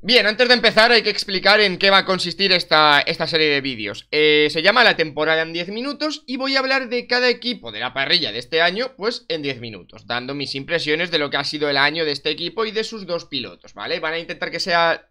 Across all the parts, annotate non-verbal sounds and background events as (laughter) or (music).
Bien, antes de empezar hay que explicar en qué va a consistir esta, serie de vídeos. Eh, se llama La temporada en 10 minutos y voy a hablar de cada equipo de la parrilla de este año, pues en 10 minutos, dando mis impresiones de lo que ha sido el año de este equipo y de sus dos pilotos, ¿vale? Van a intentar que sea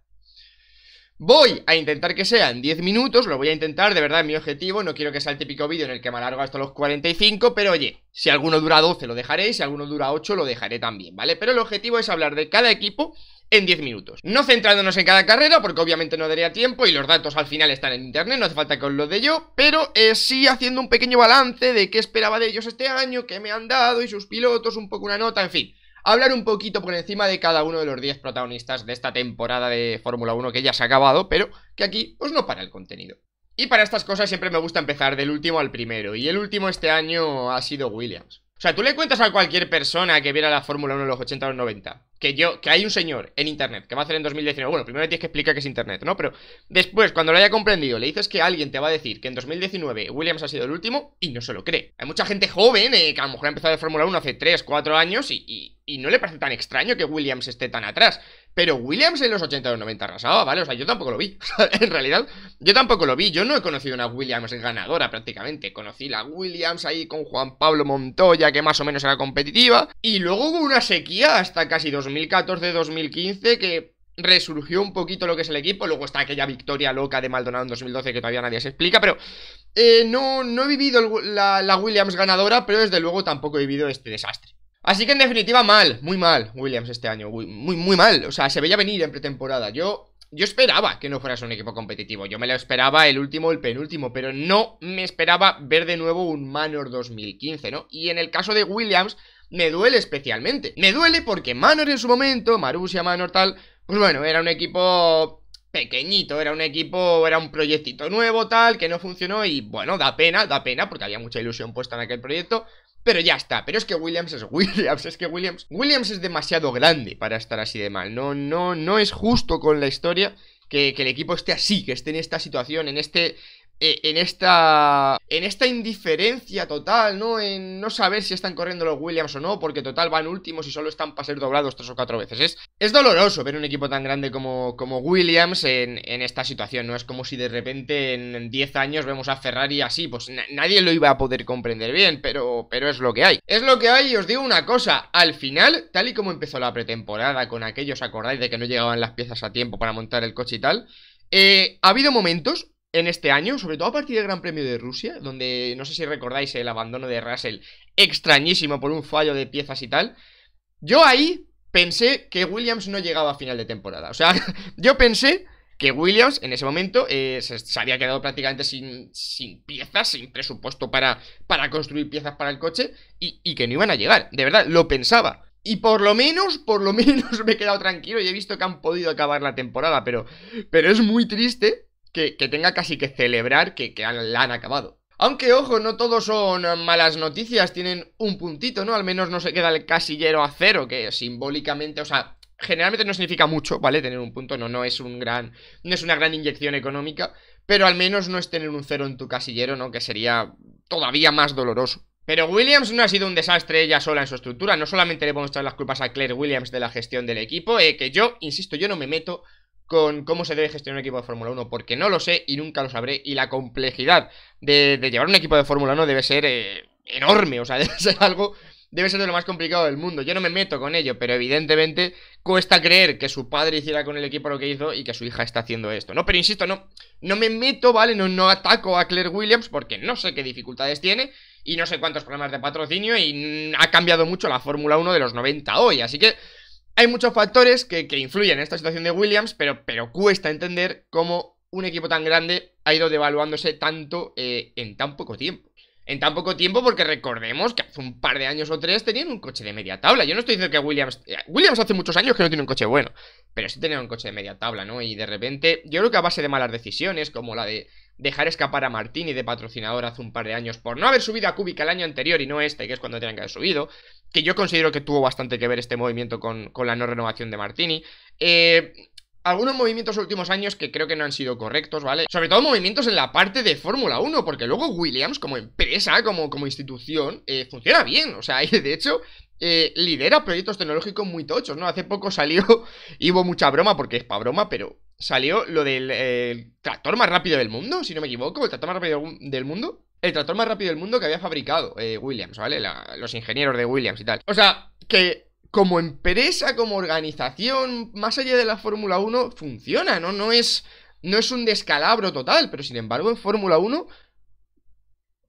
Voy a intentar que sea en 10 minutos, lo voy a intentar, de verdad, mi objetivo, no quiero que sea el típico vídeo en el que me alargo hasta los 45, pero oye, si alguno dura 12 lo dejaré, si alguno dura 8 lo dejaré también, ¿vale? Pero el objetivo es hablar de cada equipo en 10 minutos. No centrándonos en cada carrera, porque obviamente no daría tiempo y los datos al final están en internet, no hace falta que os lo dé yo, pero sí haciendo un pequeño balance de qué esperaba de ellos este año, qué me han dado y sus pilotos, un poco una nota, en fin hablar un poquito por encima de cada uno de los 10 protagonistas de esta temporada de Fórmula 1 que ya se ha acabado, pero que aquí os pues, no para el contenido. Y para estas cosas siempre me gusta empezar del último al primero, y el último este año ha sido Williams. O sea, tú le cuentas a cualquier persona que viera la Fórmula 1 en los 80 o los 90, que yo, que hay un señor en internet que va a hacer en 2019, bueno, primero tienes que explicar qué es internet, ¿no? Pero después, cuando lo haya comprendido, le dices que alguien te va a decir que en 2019 Williams ha sido el último y no se lo cree. Hay mucha gente joven eh, que a lo mejor ha empezado de Fórmula 1 hace 3, 4 años y, y, no le parece tan extraño que Williams esté tan atrás. Pero Williams en los 80 o 90 arrasaba, ¿vale? O sea, yo tampoco lo vi. (laughs) en realidad, yo tampoco lo vi. Yo no he conocido una Williams ganadora prácticamente. Conocí la Williams ahí con Juan Pablo Montoya, que más o menos era competitiva. Y luego hubo una sequía hasta casi dos 2014-2015 que resurgió un poquito lo que es el equipo. Luego está aquella victoria loca de Maldonado en 2012 que todavía nadie se explica, pero eh, no, no he vivido la, Williams ganadora, pero desde luego tampoco he vivido este desastre. Así que en definitiva mal, muy mal Williams este año, muy, muy, mal. O sea, se veía venir en pretemporada. Yo, yo esperaba que no fueras un equipo competitivo. Yo me lo esperaba el último, el penúltimo, pero no me esperaba ver de nuevo un Manor 2015, ¿no? Y en el caso de Williams me duele especialmente. Me duele porque Manor en su momento, Marusia, Manor tal, pues bueno, era un equipo pequeñito, era un equipo, era un proyectito nuevo tal, que no funcionó y bueno, da pena, da pena porque había mucha ilusión puesta en aquel proyecto, pero ya está, pero es que Williams es (laughs) Williams, es que Williams, Williams es demasiado grande para estar así de mal, no, no, no es justo con la historia que, que el equipo esté así, que esté en esta situación, en este e, en esta en esta indiferencia total, ¿no? En no saber si están corriendo los Williams o no, porque total van últimos y solo están para ser doblados tres o cuatro veces. Es, doloroso ver un equipo tan grande como, como Williams en, esta situación, ¿no? Es como si de repente en 10 años vemos a Ferrari así, pues nadie lo iba a poder comprender bien, pero, pero es lo que hay. Es lo que hay y os digo una cosa, al final, tal y como empezó la pretemporada con aquellos, acordáis de que no llegaban las piezas a tiempo para montar el coche y tal, eh, ha habido momentos en este año, sobre todo a partir del Gran Premio de Rusia, donde no sé si recordáis el abandono de Russell, extrañísimo por un fallo de piezas y tal. Yo ahí pensé que Williams no llegaba a final de temporada. O sea, (laughs) yo pensé que Williams en ese momento eh, se, había quedado prácticamente sin, sin piezas, sin presupuesto para, para, construir piezas para el coche y, y que no iban a llegar. De verdad, lo pensaba. Y por lo menos, por lo (laughs) menos me he quedado tranquilo y he visto que han podido acabar la temporada, pero, pero es muy triste que, tenga casi que celebrar que, han, la han acabado. Aunque, ojo, no todos son malas noticias, tienen un puntito, ¿no? Al menos no se queda el casillero a cero, que simbólicamente, o sea, generalmente no significa mucho, ¿vale? Tener un punto, no, no es un gran, no es una gran inyección económica, pero al menos no es tener un cero en tu casillero, ¿no? Que sería todavía más doloroso. Pero Williams no ha sido un desastre ella sola en su estructura, no solamente le podemos echar las culpas a Claire Williams de la gestión del equipo, eh, que yo, insisto, yo no me meto con cómo se debe gestionar un equipo de Fórmula 1, porque no lo sé y nunca lo sabré, y la complejidad de, llevar un equipo de Fórmula 1 debe ser eh, enorme, o sea, (laughs) debe ser algo, debe ser de lo más complicado del mundo. Yo no me meto con ello, pero evidentemente cuesta creer que su padre hiciera con el equipo lo que hizo y que su hija está haciendo esto, ¿no? Pero insisto, no, no me meto, ¿vale? No, no ataco a Claire Williams porque no sé qué dificultades tiene y no sé cuántos problemas de patrocinio y ha cambiado mucho la Fórmula 1 de los 90 hoy, así que hay muchos factores que, influyen en esta situación de Williams, pero, cuesta entender cómo un equipo tan grande ha ido devaluándose tanto eh, en tan poco tiempo. En tan poco tiempo, porque recordemos que hace un par de años o tres tenían un coche de media tabla. Yo no estoy diciendo que Williams. Eh, Williams hace muchos años que no tiene un coche bueno, pero sí tenían un coche de media tabla, ¿no? Y de repente, yo creo que a base de malas decisiones, como la de dejar escapar a Martini de patrocinador hace un par de años por no haber subido a Kubica el año anterior y no este, que es cuando tenían que haber subido, que yo considero que tuvo bastante que ver este movimiento con, la no renovación de Martini. Eh, algunos movimientos últimos años que creo que no han sido correctos, ¿vale? Sobre todo movimientos en la parte de Fórmula 1, porque luego Williams como empresa, como, como institución, eh, funciona bien, o sea, (laughs) de hecho... Eh, lidera proyectos tecnológicos muy tochos, ¿no? Hace poco salió (laughs) y hubo mucha broma, porque es pa' broma, pero salió lo del eh, tractor más rápido del mundo, si no me equivoco, el tractor más rápido del mundo. El tractor más rápido del mundo que había fabricado eh, Williams, ¿vale? los ingenieros de Williams y tal. O sea, que como empresa, como organización, más allá de la Fórmula 1, funciona, ¿no? No es, no es un descalabro total, pero sin embargo en Fórmula 1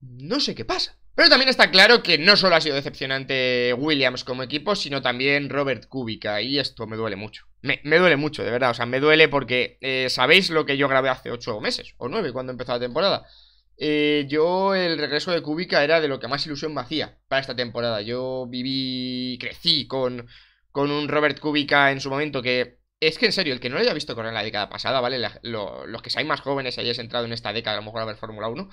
no sé qué pasa. Pero también está claro que no solo ha sido decepcionante Williams como equipo, sino también Robert Kubica. Y esto me duele mucho. Me, duele mucho, de verdad. O sea, me duele porque eh, sabéis lo que yo grabé hace 8 meses o 9 cuando empezó la temporada. Eh, yo el regreso de Kubica era de lo que más ilusión me hacía para esta temporada. Yo viví, crecí con, con un Robert Kubica en su momento que... Es que en serio, el que no lo haya visto correr la década pasada, ¿vale? los que seáis más jóvenes y hayáis entrado en esta década, a lo mejor a ver Fórmula 1.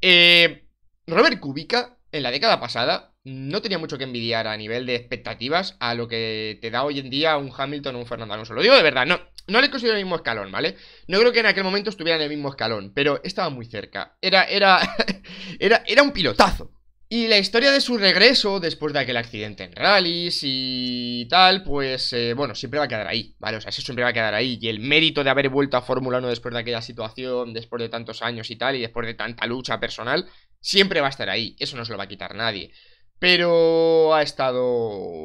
Eh, Robert Kubica, en la década pasada, no tenía mucho que envidiar a nivel de expectativas a lo que te da hoy en día un Hamilton o un Fernando Alonso. Lo digo de verdad, no, no le considero el mismo escalón, ¿vale? No creo que en aquel momento estuviera en el mismo escalón, pero estaba muy cerca. Era, era, (laughs) era, era un pilotazo. Y la historia de su regreso después de aquel accidente en rallies y tal, pues eh, bueno, siempre va a quedar ahí, ¿vale? O sea, eso siempre va a quedar ahí. Y el mérito de haber vuelto a Fórmula 1 después de aquella situación, después de tantos años y tal, y después de tanta lucha personal, siempre va a estar ahí, eso no se lo va a quitar nadie. Pero ha estado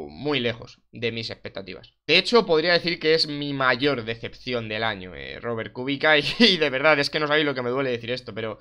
muy lejos de mis expectativas. De hecho, podría decir que es mi mayor decepción del año, eh, Robert Kubica. (laughs) Y, de verdad, es que no sabéis lo que me duele decir esto, pero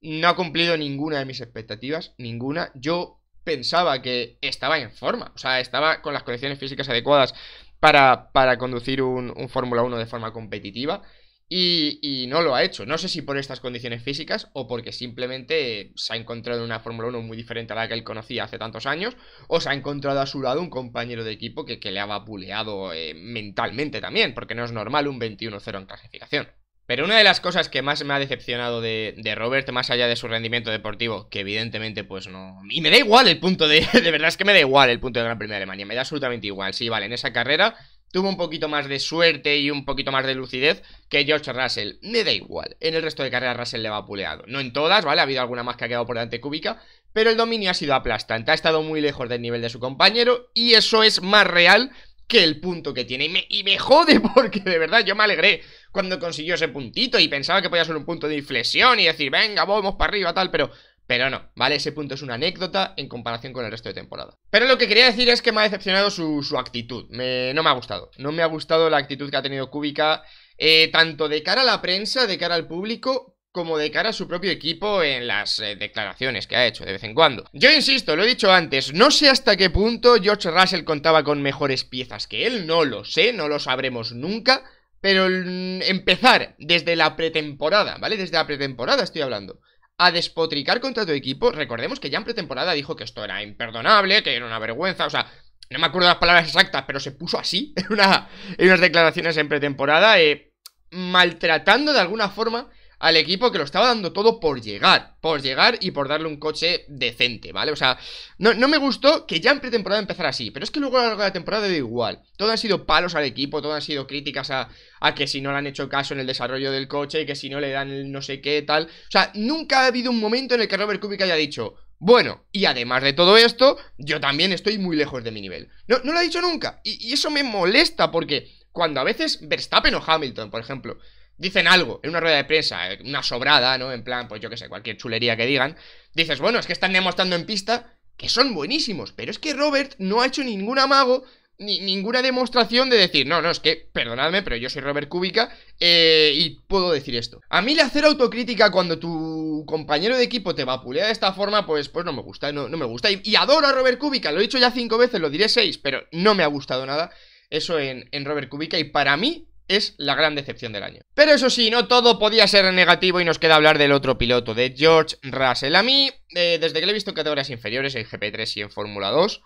no ha cumplido ninguna de mis expectativas, ninguna. Yo pensaba que estaba en forma, o sea, estaba con las condiciones físicas adecuadas para, conducir un, un Fórmula 1 de forma competitiva. Y, no lo ha hecho. No sé si por estas condiciones físicas o porque simplemente se ha encontrado en una Fórmula 1 muy diferente a la que él conocía hace tantos años, o se ha encontrado a su lado un compañero de equipo que, que le ha vapuleado eh, mentalmente también, porque no es normal un 21-0 en clasificación. Pero una de las cosas que más me ha decepcionado de, Robert, más allá de su rendimiento deportivo, que evidentemente pues no... Y me da igual el punto de... (laughs) De verdad es que me da igual el punto de Gran Premio de Alemania, me da absolutamente igual. Sí, vale, en esa carrera tuvo un poquito más de suerte y un poquito más de lucidez que George Russell. Me da igual, en el resto de carreras Russell le va puleado. No en todas, ¿vale? Ha habido alguna más que ha quedado por delante cúbica, pero el dominio ha sido aplastante. Ha estado muy lejos del nivel de su compañero y eso es más real que el punto que tiene. Y me, y me jode porque de verdad yo me alegré cuando consiguió ese puntito y pensaba que podía ser un punto de inflexión y decir, venga, vamos para arriba, tal, pero pero no, ¿vale? Ese punto es una anécdota en comparación con el resto de temporada. Pero lo que quería decir es que me ha decepcionado su, actitud. no me ha gustado. No me ha gustado la actitud que ha tenido Kubica, eh, tanto de cara a la prensa, de cara al público, como de cara a su propio equipo en las eh, declaraciones que ha hecho de vez en cuando. Yo insisto, lo he dicho antes, no sé hasta qué punto George Russell contaba con mejores piezas que él, no lo sé, no lo sabremos nunca. Pero mm, empezar desde la pretemporada, ¿vale? Desde la pretemporada estoy hablando a despotricar contra tu equipo. Recordemos que ya en pretemporada dijo que esto era imperdonable, que era una vergüenza, o sea, no me acuerdo las palabras exactas, pero se puso así (laughs) en, una, unas declaraciones en pretemporada, eh, maltratando de alguna forma al equipo que lo estaba dando todo por llegar, por llegar y por darle un coche decente, ¿vale? O sea, no, me gustó que ya en pretemporada empezara así, pero es que luego a lo largo de la temporada da igual. Todo han sido palos al equipo, todo han sido críticas a, que si no le han hecho caso en el desarrollo del coche, que si no le dan el no sé qué, tal. O sea, nunca ha habido un momento en el que Robert Kubica haya dicho, bueno, y además de todo esto, yo también estoy muy lejos de mi nivel. No, lo ha dicho nunca. Y, y, eso me molesta porque cuando a veces Verstappen o Hamilton, por ejemplo, dicen algo en una rueda de prensa, eh, una sobrada, ¿no? En plan, pues yo qué sé, cualquier chulería que digan, dices, bueno, es que están demostrando en pista que son buenísimos, pero es que Robert no ha hecho ningún amago ni ninguna demostración de decir, no, no, es que, perdonadme, pero yo soy Robert Kubica eh, y puedo decir esto. A mí le hacer autocrítica cuando tu compañero de equipo te vapulea de esta forma, pues, pues no me gusta, no, me gusta. Y, adoro a Robert Kubica, lo he dicho ya cinco veces, lo diré seis, pero no me ha gustado nada eso en, en Robert Kubica y para mí es la gran decepción del año. Pero eso sí, no todo podía ser negativo y nos queda hablar del otro piloto, de George Russell. A mí, eh, desde que le he visto en categorías inferiores, en GP3 y en Fórmula 2,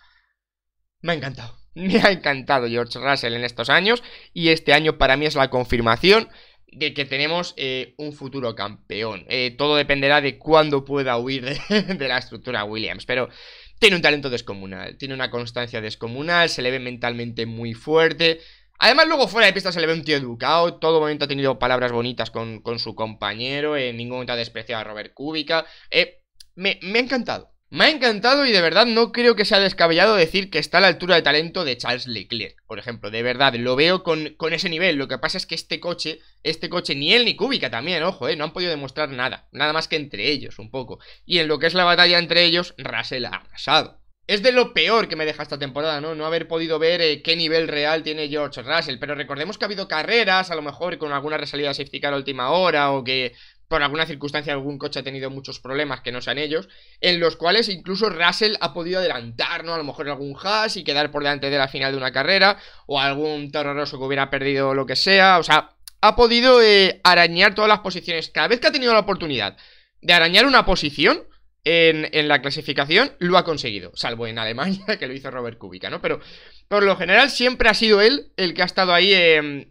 me ha encantado. (laughs) Me ha encantado George Russell en estos años y este año para mí es la confirmación de que tenemos eh, un futuro campeón. Eh, todo dependerá de cuándo pueda huir (laughs) de la estructura Williams, pero tiene un talento descomunal, tiene una constancia descomunal, se le ve mentalmente muy fuerte, Además, luego fuera de pista se le ve un tío educado. Todo momento ha tenido palabras bonitas con, su compañero. En ningún momento ha despreciado a Robert Kubica. Eh, me, ha encantado. Me ha encantado y de verdad no creo que sea descabellado decir que está a la altura de talento de Charles Leclerc, por ejemplo. De verdad, lo veo con, ese nivel. Lo que pasa es que este coche, este coche, ni él ni Kubica también, ojo, eh, no han podido demostrar nada. Nada más que entre ellos, un poco. Y en lo que es la batalla entre ellos, Russell ha arrasado. Es de lo peor que me deja esta temporada, ¿no? No haber podido ver eh, qué nivel real tiene George Russell. Pero recordemos que ha habido carreras, a lo mejor con alguna resalida de safety a última hora, o que por alguna circunstancia algún coche ha tenido muchos problemas que no sean ellos, en los cuales incluso Russell ha podido adelantar, ¿no? A lo mejor algún hash y quedar por delante de la final de una carrera, o algún terroroso que hubiera perdido lo que sea. O sea, ha podido eh, arañar todas las posiciones. Cada vez que ha tenido la oportunidad de arañar una posición en, la clasificación, lo ha conseguido, salvo en Alemania, (laughs) que lo hizo Robert Kubica, ¿no? Pero por lo general siempre ha sido él el que ha estado ahí em,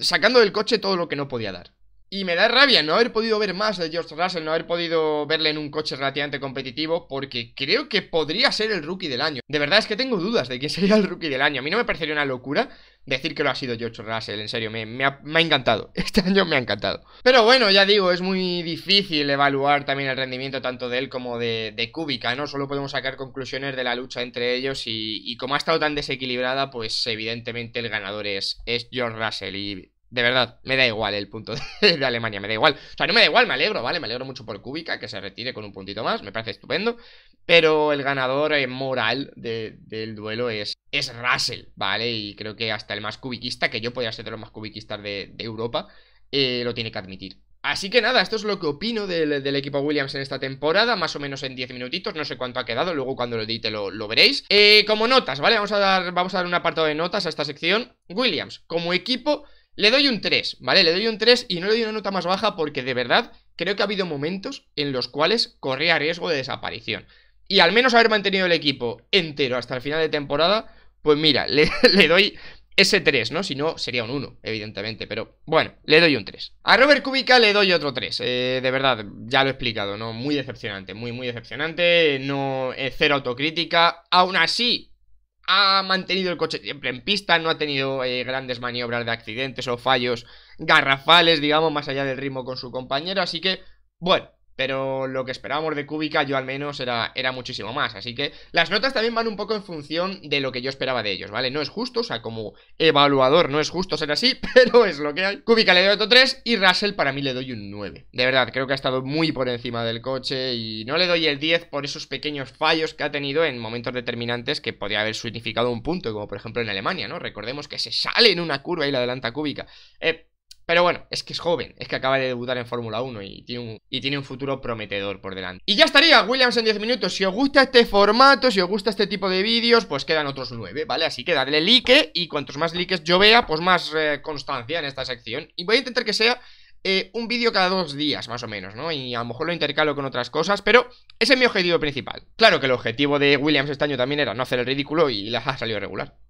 sacando del coche todo lo que no podía dar. Y me da rabia no haber podido ver más de George Russell, no haber podido verle en un coche relativamente competitivo, porque creo que podría ser el rookie del año. De verdad es que tengo dudas de quién (laughs) sería el rookie del año. A mí no me parecería una locura decir que lo ha sido George Russell, en serio, me, ha, encantado. (laughs) Este año me ha encantado. Pero bueno, ya digo, es muy difícil evaluar también el rendimiento tanto de él como de, de Kubica, ¿no? Solo podemos sacar conclusiones de la lucha entre ellos y, como ha estado tan desequilibrada, pues evidentemente el ganador es, es George Russell y de verdad, me da igual el punto (laughs) de, Alemania, me da igual. O sea, no me da igual, me alegro, ¿vale? Me alegro mucho por Kubica, que se retire con un puntito más, me parece estupendo. Pero el ganador eh, moral del duelo es, es Russell, ¿vale? Y creo que hasta el más cubiquista, que yo podría ser de los más cubiquistas de, Europa, eh, lo tiene que admitir. Así que nada, esto es lo que opino del, equipo Williams en esta temporada, más o menos en 10 minutitos, no sé cuánto ha quedado, luego cuando lo edite lo, veréis. Eh, como notas, ¿vale? Vamos a, dar, vamos a dar un apartado de notas a esta sección. Williams, como equipo, le doy un 3, ¿vale? Le doy un 3 y no le doy una nota más baja porque de verdad creo que ha habido momentos en los cuales corría riesgo de desaparición. Y al menos haber mantenido el equipo entero hasta el final de temporada, pues mira, le, (laughs) doy ese 3, ¿no? Si no, sería un 1, evidentemente, pero bueno, le doy un 3. A Robert Kubica le doy otro 3, eh, de verdad, ya lo he explicado, ¿no? Muy decepcionante, muy, muy decepcionante, no, eh, cero autocrítica, aún así ha mantenido el coche siempre en pista, no ha tenido eh, grandes maniobras de accidentes o fallos garrafales, digamos, más allá del ritmo con su compañero, así que, bueno, pero lo que esperábamos de Cúbica, yo al menos, era, era muchísimo más. Así que las notas también van un poco en función de lo que yo esperaba de ellos, ¿vale? No es justo, o sea, como evaluador no es justo ser así, (laughs) pero es lo que hay. Cúbica le doy otro 3 y Russell para mí le doy un 9. De verdad, creo que ha estado muy por encima del coche y no le doy el 10 por esos pequeños fallos que ha tenido en momentos determinantes que podría haber significado un punto, como por ejemplo en Alemania, ¿no? Recordemos que se sale en una curva y la adelanta cúbica. Eh, pero bueno, es que es joven, es que acaba de debutar en Fórmula 1 y tiene, un, futuro prometedor por delante. Y ya estaría, Williams en 10 minutos. Si os gusta este formato, si os gusta este tipo de vídeos, pues quedan otros 9, ¿vale? Así que dadle like y cuantos más likes yo vea, pues más eh, constancia en esta sección. Y voy a intentar que sea eh, un vídeo cada dos días, más o menos, ¿no? Y a lo mejor lo intercalo con otras cosas, pero ese es mi objetivo principal. Claro que el objetivo de Williams este año también era no hacer el ridículo y la ha salido regular.